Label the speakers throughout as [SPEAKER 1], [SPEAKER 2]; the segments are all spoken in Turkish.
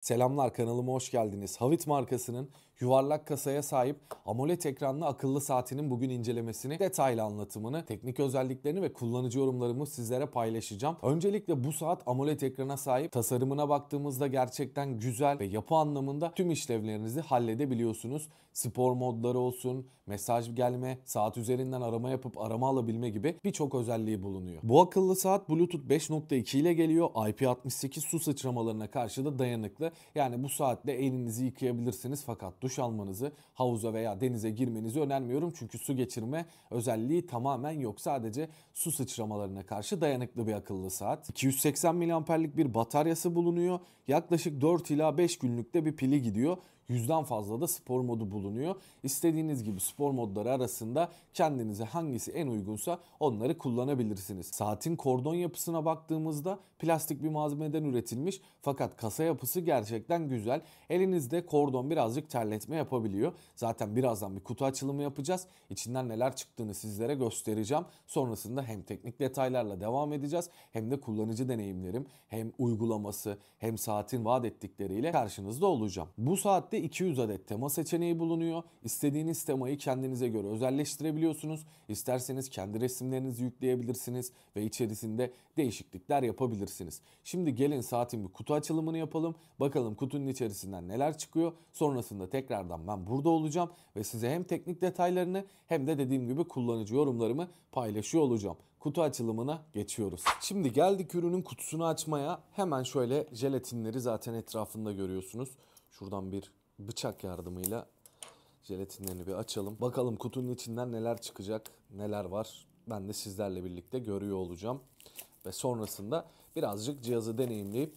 [SPEAKER 1] Selamlar kanalıma hoş geldiniz. Havit markasının yuvarlak kasaya sahip AMOLED ekranlı akıllı saatinin bugün incelemesini, detaylı anlatımını, teknik özelliklerini ve kullanıcı yorumlarımı sizlere paylaşacağım. Öncelikle bu saat AMOLED ekrana sahip. Tasarımına baktığımızda gerçekten güzel ve yapı anlamında tüm işlevlerinizi halledebiliyorsunuz. Spor modları olsun, mesaj gelme, saat üzerinden arama yapıp arama alabilme gibi birçok özelliği bulunuyor. Bu akıllı saat Bluetooth 5.2 ile geliyor. IP68 su sıçramalarına karşı da dayanıklı yani bu saatte elinizi yıkayabilirsiniz fakat duş almanızı havuza veya denize girmenizi önermiyorum. Çünkü su geçirme özelliği tamamen yok. Sadece su sıçramalarına karşı dayanıklı bir akıllı saat. 280 mAh'lik bir bataryası bulunuyor. Yaklaşık 4 ila 5 günlükte bir pili gidiyor. Yüzden fazla da spor modu bulunuyor. İstediğiniz gibi spor modları arasında kendinize hangisi en uygunsa onları kullanabilirsiniz. Saatin kordon yapısına baktığımızda plastik bir malzemeden üretilmiş fakat kasa yapısı gerçekten güzel. Elinizde kordon birazcık terletme yapabiliyor. Zaten birazdan bir kutu açılımı yapacağız. İçinden neler çıktığını sizlere göstereceğim. Sonrasında hem teknik detaylarla devam edeceğiz hem de kullanıcı deneyimlerim hem uygulaması hem saatin vaat ettikleriyle karşınızda olacağım. Bu saatte 200 adet tema seçeneği bulunuyor. İstediğiniz temayı kendinize göre özelleştirebiliyorsunuz. İsterseniz kendi resimlerinizi yükleyebilirsiniz ve içerisinde değişiklikler yapabilirsiniz. Şimdi gelin saatin bir kutu açılımını yapalım. Bakalım kutunun içerisinden neler çıkıyor. Sonrasında tekrardan ben burada olacağım ve size hem teknik detaylarını hem de dediğim gibi kullanıcı yorumlarımı paylaşıyor olacağım kutu açılımına geçiyoruz. Şimdi geldik ürünün kutusunu açmaya. Hemen şöyle jelatinleri zaten etrafında görüyorsunuz. Şuradan bir bıçak yardımıyla jelatinlerini bir açalım. Bakalım kutunun içinden neler çıkacak, neler var. Ben de sizlerle birlikte görüyor olacağım. Ve sonrasında birazcık cihazı deneyimleyip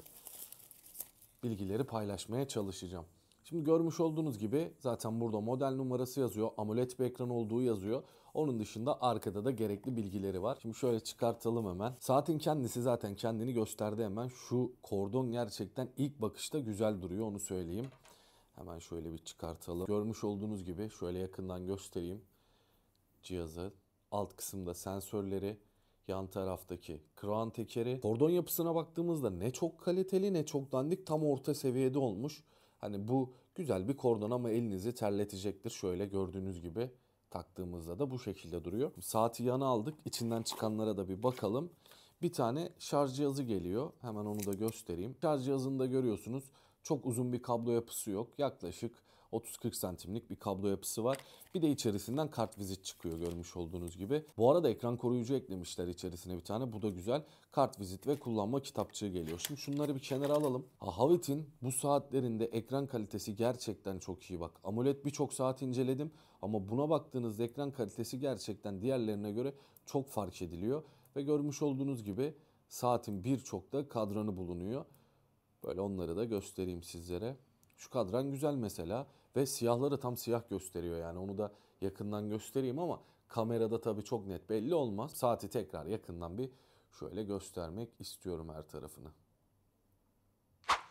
[SPEAKER 1] bilgileri paylaşmaya çalışacağım. Şimdi görmüş olduğunuz gibi zaten burada model numarası yazıyor. amulet bir ekran olduğu yazıyor. Onun dışında arkada da gerekli bilgileri var. Şimdi şöyle çıkartalım hemen. Saatin kendisi zaten kendini gösterdi hemen. Şu kordon gerçekten ilk bakışta güzel duruyor onu söyleyeyim. Hemen şöyle bir çıkartalım. Görmüş olduğunuz gibi şöyle yakından göstereyim cihazı. Alt kısımda sensörleri, yan taraftaki kran tekeri. Kordon yapısına baktığımızda ne çok kaliteli ne çok dandik tam orta seviyede olmuş. Hani bu güzel bir kordon ama elinizi terletecektir. Şöyle gördüğünüz gibi taktığımızda da bu şekilde duruyor. Saati yana aldık. İçinden çıkanlara da bir bakalım. Bir tane şarj cihazı geliyor. Hemen onu da göstereyim. Şarj cihazında görüyorsunuz. Çok uzun bir kablo yapısı yok. Yaklaşık 30-40 santimlik bir kablo yapısı var. Bir de içerisinden kartvizit çıkıyor görmüş olduğunuz gibi. Bu arada ekran koruyucu eklemişler içerisine bir tane. Bu da güzel. Kartvizit ve kullanma kitapçığı geliyor. Şimdi şunları bir kenara alalım. Havit'in bu saatlerinde ekran kalitesi gerçekten çok iyi bak. AMOLED birçok saat inceledim ama buna baktığınızda ekran kalitesi gerçekten diğerlerine göre çok fark ediliyor. Ve görmüş olduğunuz gibi saatin birçok da kadranı bulunuyor. Böyle onları da göstereyim sizlere. Şu kadran güzel mesela ve siyahları tam siyah gösteriyor yani onu da yakından göstereyim ama kamerada tabii çok net belli olmaz. Saati tekrar yakından bir şöyle göstermek istiyorum her tarafını.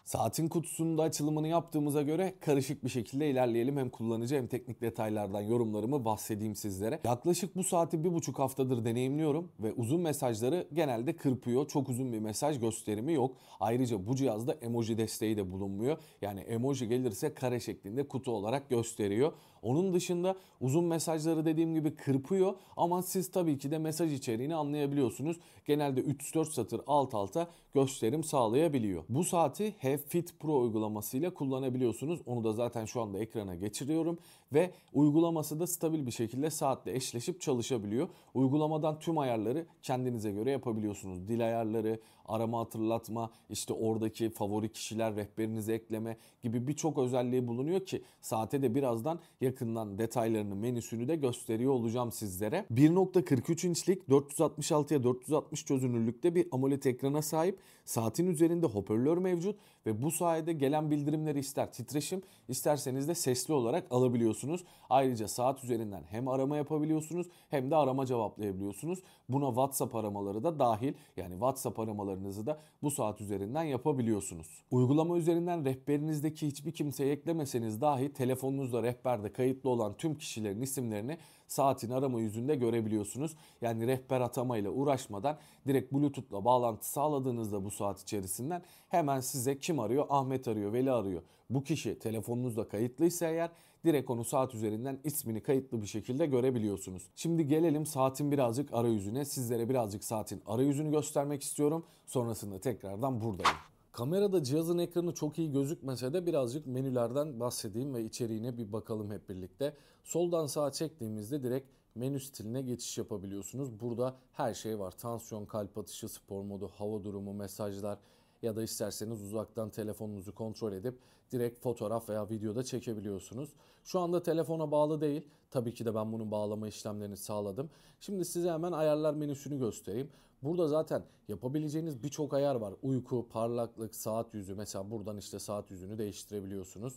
[SPEAKER 1] Saatin kutusunda açılımını yaptığımıza göre karışık bir şekilde ilerleyelim. Hem kullanıcı hem teknik detaylardan yorumlarımı bahsedeyim sizlere. Yaklaşık bu saati bir buçuk haftadır deneyimliyorum ve uzun mesajları genelde kırpıyor. Çok uzun bir mesaj gösterimi yok. Ayrıca bu cihazda emoji desteği de bulunmuyor. Yani emoji gelirse kare şeklinde kutu olarak gösteriyor. Onun dışında uzun mesajları dediğim gibi kırpıyor ama siz tabii ki de mesaj içeriğini anlayabiliyorsunuz. Genelde 3-4 satır alt alta gösterim sağlayabiliyor. Bu saati H Fit Pro uygulamasıyla kullanabiliyorsunuz. Onu da zaten şu anda ekrana geçiriyorum ve uygulaması da stabil bir şekilde saatle eşleşip çalışabiliyor. Uygulamadan tüm ayarları kendinize göre yapabiliyorsunuz. Dil ayarları, arama hatırlatma, işte oradaki favori kişiler rehberinizi ekleme gibi birçok özelliği bulunuyor ki saate de birazdan yakından detaylarını menüsünü de gösteriyor olacağım sizlere. 1.43 inçlik 466'ya 460 çözünürlükte bir AMOLED ekrana sahip. Saatin üzerinde hoparlör mevcut ve bu sayede gelen bildirimleri ister titreşim isterseniz de sesli olarak alabiliyorsunuz yapabiliyorsunuz. Ayrıca saat üzerinden hem arama yapabiliyorsunuz hem de arama cevaplayabiliyorsunuz. Buna WhatsApp aramaları da dahil. Yani WhatsApp aramalarınızı da bu saat üzerinden yapabiliyorsunuz. Uygulama üzerinden rehberinizdeki hiçbir kimseyi eklemeseniz dahi telefonunuzda rehberde kayıtlı olan tüm kişilerin isimlerini saatin arama yüzünde görebiliyorsunuz. Yani rehber atama ile uğraşmadan direkt Bluetooth'la bağlantı sağladığınızda bu saat içerisinden hemen size kim arıyor? Ahmet arıyor, Veli arıyor. Bu kişi telefonunuzda kayıtlıysa eğer direkt onu saat üzerinden ismini kayıtlı bir şekilde görebiliyorsunuz. Şimdi gelelim saatin birazcık arayüzüne. Sizlere birazcık saatin arayüzünü göstermek istiyorum. Sonrasında tekrardan buradayım. Kamerada cihazın ekranı çok iyi gözükmese de birazcık menülerden bahsedeyim ve içeriğine bir bakalım hep birlikte. Soldan sağa çektiğimizde direkt menü stiline geçiş yapabiliyorsunuz. Burada her şey var. Tansiyon, kalp atışı, spor modu, hava durumu, mesajlar, ya da isterseniz uzaktan telefonunuzu kontrol edip direkt fotoğraf veya videoda çekebiliyorsunuz. Şu anda telefona bağlı değil. Tabii ki de ben bunun bağlama işlemlerini sağladım. Şimdi size hemen ayarlar menüsünü göstereyim. Burada zaten yapabileceğiniz birçok ayar var. Uyku, parlaklık, saat yüzü. Mesela buradan işte saat yüzünü değiştirebiliyorsunuz.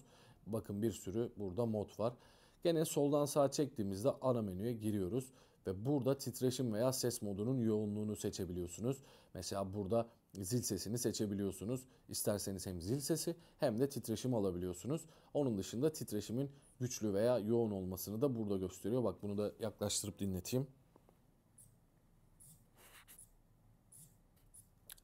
[SPEAKER 1] Bakın bir sürü burada mod var. Gene soldan sağa çektiğimizde ana menüye giriyoruz ve burada titreşim veya ses modunun yoğunluğunu seçebiliyorsunuz. Mesela burada zil sesini seçebiliyorsunuz. İsterseniz hem zil sesi hem de titreşim alabiliyorsunuz. Onun dışında titreşimin güçlü veya yoğun olmasını da burada gösteriyor. Bak bunu da yaklaştırıp dinleteyim.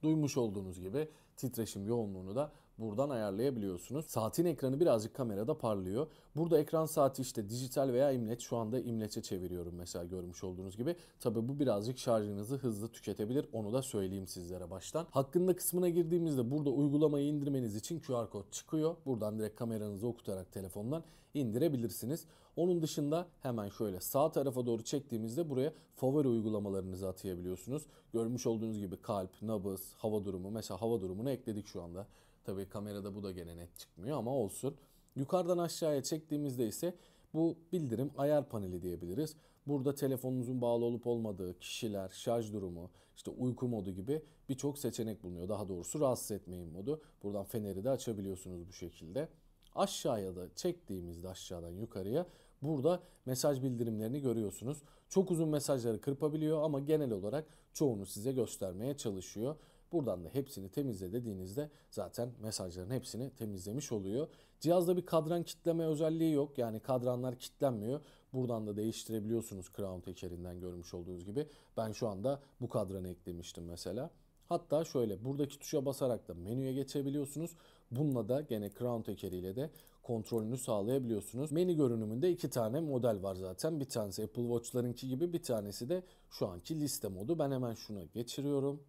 [SPEAKER 1] Duymuş olduğunuz gibi titreşim yoğunluğunu da buradan ayarlayabiliyorsunuz. Saatin ekranı birazcık kamerada parlıyor. Burada ekran saati işte dijital veya imleç. Şu anda imleçe çeviriyorum mesela görmüş olduğunuz gibi. tabi bu birazcık şarjınızı hızlı tüketebilir. Onu da söyleyeyim sizlere baştan. Hakkında kısmına girdiğimizde burada uygulamayı indirmeniz için QR kod çıkıyor. Buradan direkt kameranızı okutarak telefondan indirebilirsiniz. Onun dışında hemen şöyle sağ tarafa doğru çektiğimizde buraya favori uygulamalarınızı atayabiliyorsunuz. Görmüş olduğunuz gibi kalp, nabız, hava durumu mesela hava durumunu ekledik şu anda. Tabii kamerada bu da gene net çıkmıyor ama olsun. Yukarıdan aşağıya çektiğimizde ise bu bildirim ayar paneli diyebiliriz. Burada telefonunuzun bağlı olup olmadığı, kişiler, şarj durumu, işte uyku modu gibi birçok seçenek bulunuyor. Daha doğrusu rahatsız etmeyin modu. Buradan feneri de açabiliyorsunuz bu şekilde. Aşağıya da çektiğimizde aşağıdan yukarıya burada mesaj bildirimlerini görüyorsunuz. Çok uzun mesajları kırpabiliyor ama genel olarak çoğunu size göstermeye çalışıyor. Buradan da hepsini temizle dediğinizde zaten mesajların hepsini temizlemiş oluyor. Cihazda bir kadran kitleme özelliği yok. Yani kadranlar kitlenmiyor. Buradan da değiştirebiliyorsunuz Crown tekerinden görmüş olduğunuz gibi. Ben şu anda bu kadranı eklemiştim mesela. Hatta şöyle buradaki tuşa basarak da menüye geçebiliyorsunuz. Bununla da gene crown tekeriyle de kontrolünü sağlayabiliyorsunuz. Menü görünümünde iki tane model var zaten. Bir tanesi Apple Watch'larınki gibi bir tanesi de şu anki liste modu. Ben hemen şuna geçiriyorum.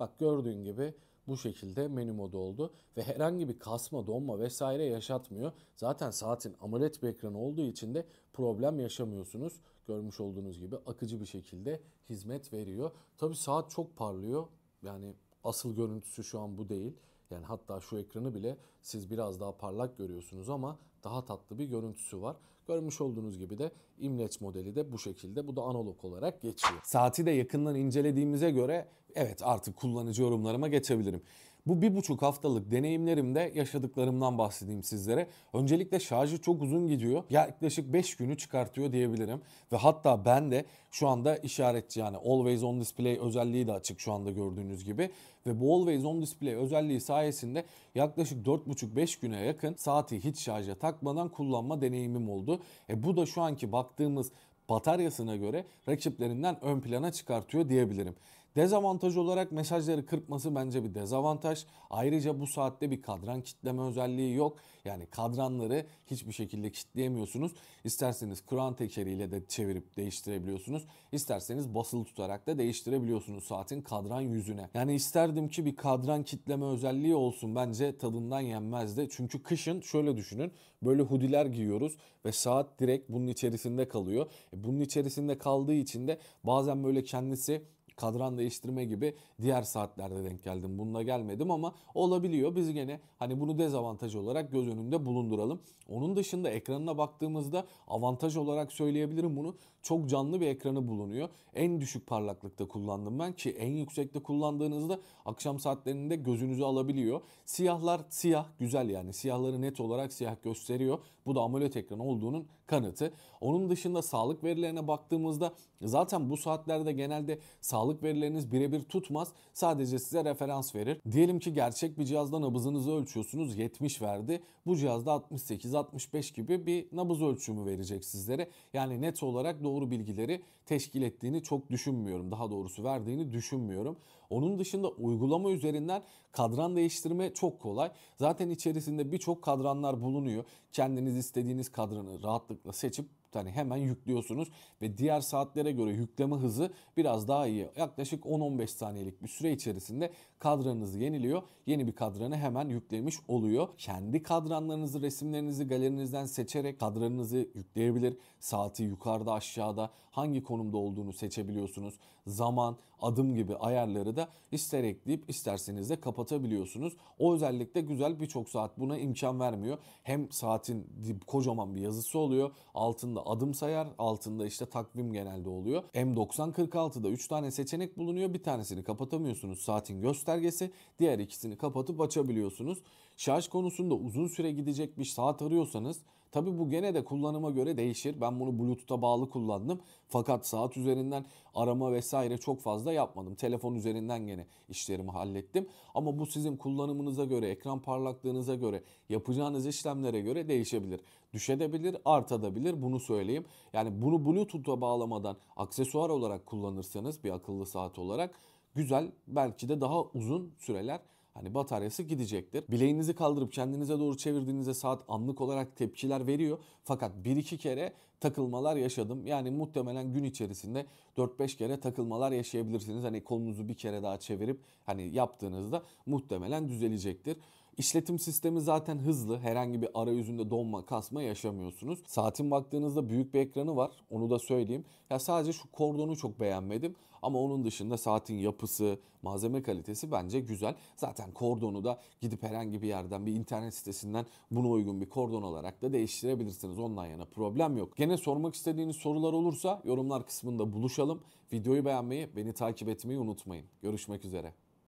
[SPEAKER 1] Bak gördüğün gibi bu şekilde menü modu oldu ve herhangi bir kasma, donma vesaire yaşatmıyor. Zaten saatin AMOLED bir ekranı olduğu için de problem yaşamıyorsunuz. Görmüş olduğunuz gibi akıcı bir şekilde hizmet veriyor. Tabi saat çok parlıyor. Yani asıl görüntüsü şu an bu değil. Yani hatta şu ekranı bile siz biraz daha parlak görüyorsunuz ama daha tatlı bir görüntüsü var. Görmüş olduğunuz gibi de imleç modeli de bu şekilde. Bu da analog olarak geçiyor. Saati de yakından incelediğimize göre evet artık kullanıcı yorumlarıma geçebilirim. Bu bir buçuk haftalık deneyimlerimde yaşadıklarımdan bahsedeyim sizlere. Öncelikle şarjı çok uzun gidiyor. Yaklaşık 5 günü çıkartıyor diyebilirim. Ve hatta ben de şu anda işaretçi yani Always On Display özelliği de açık şu anda gördüğünüz gibi. Ve bu Always On Display özelliği sayesinde yaklaşık 4,5-5 güne yakın saati hiç şarja takmadan kullanma deneyimim oldu. E bu da şu anki baktığımız bataryasına göre rakiplerinden ön plana çıkartıyor diyebilirim. Dezavantaj olarak mesajları kırpması bence bir dezavantaj. Ayrıca bu saatte bir kadran kitleme özelliği yok. Yani kadranları hiçbir şekilde kitleyemiyorsunuz. İsterseniz kran tekeriyle de çevirip değiştirebiliyorsunuz. İsterseniz basılı tutarak da değiştirebiliyorsunuz saatin kadran yüzüne. Yani isterdim ki bir kadran kitleme özelliği olsun. Bence tadından yenmezdi. Çünkü kışın şöyle düşünün. Böyle hudiler giyiyoruz ve saat direkt bunun içerisinde kalıyor. E, bunun içerisinde kaldığı için de bazen böyle kendisi kadran değiştirme gibi diğer saatlerde denk geldim. Bununla gelmedim ama olabiliyor. Biz gene hani bunu dezavantaj olarak göz önünde bulunduralım. Onun dışında ekranına baktığımızda avantaj olarak söyleyebilirim bunu. Çok canlı bir ekranı bulunuyor. En düşük parlaklıkta kullandım ben ki en yüksekte kullandığınızda akşam saatlerinde gözünüzü alabiliyor. Siyahlar siyah güzel yani siyahları net olarak siyah gösteriyor. Bu da AMOLED ekranı olduğunun kanıtı. Onun dışında sağlık verilerine baktığımızda zaten bu saatlerde genelde sağlık verileriniz birebir tutmaz. Sadece size referans verir. Diyelim ki gerçek bir cihazdan nabızınızı ölçüyorsunuz 70 verdi. Bu cihazda 68-65 gibi bir nabız ölçümü verecek sizlere. Yani net olarak doğru bilgileri teşkil ettiğini çok düşünmüyorum. Daha doğrusu verdiğini düşünmüyorum. Onun dışında uygulama üzerinden kadran değiştirme çok kolay. Zaten içerisinde birçok kadranlar bulunuyor. Kendiniz istediğiniz kadranı rahatlıkla seçip yani hemen yüklüyorsunuz ve diğer saatlere göre yükleme hızı biraz daha iyi. Yaklaşık 10-15 saniyelik bir süre içerisinde kadranınızı yeniliyor. Yeni bir kadranı hemen yüklemiş oluyor. Kendi kadranlarınızı, resimlerinizi galerinizden seçerek kadranınızı yükleyebilir. Saati yukarıda aşağıda hangi konumda olduğunu seçebiliyorsunuz. Zaman, adım gibi ayarları Bunları da ister ekleyip isterseniz de kapatabiliyorsunuz. O özellikle güzel birçok saat buna imkan vermiyor. Hem saatin kocaman bir yazısı oluyor. Altında adım sayar, altında işte takvim genelde oluyor. M9046'da 3 tane seçenek bulunuyor. Bir tanesini kapatamıyorsunuz saatin göstergesi. Diğer ikisini kapatıp açabiliyorsunuz. Şarj konusunda uzun süre gidecek bir saat arıyorsanız Tabi bu gene de kullanıma göre değişir. Ben bunu Bluetooth'a bağlı kullandım. Fakat saat üzerinden arama vesaire çok fazla yapmadım. Telefon üzerinden gene işlerimi hallettim. Ama bu sizin kullanımınıza göre, ekran parlaklığınıza göre, yapacağınız işlemlere göre değişebilir. Düşebilir, artabilir bunu söyleyeyim. Yani bunu Bluetooth'a bağlamadan aksesuar olarak kullanırsanız bir akıllı saat olarak güzel belki de daha uzun süreler Hani bataryası gidecektir. Bileğinizi kaldırıp kendinize doğru çevirdiğinizde saat anlık olarak tepkiler veriyor. Fakat bir iki kere takılmalar yaşadım. Yani muhtemelen gün içerisinde 4-5 kere takılmalar yaşayabilirsiniz. Hani kolunuzu bir kere daha çevirip hani yaptığınızda muhtemelen düzelecektir. İşletim sistemi zaten hızlı. Herhangi bir arayüzünde donma, kasma yaşamıyorsunuz. Saatin baktığınızda büyük bir ekranı var. Onu da söyleyeyim. Ya sadece şu kordonu çok beğenmedim. Ama onun dışında saatin yapısı, malzeme kalitesi bence güzel. Zaten kordonu da gidip herhangi bir yerden bir internet sitesinden buna uygun bir kordon olarak da değiştirebilirsiniz. Ondan yana problem yok. Gene sormak istediğiniz sorular olursa yorumlar kısmında buluşalım. Videoyu beğenmeyi, beni takip etmeyi unutmayın. Görüşmek üzere.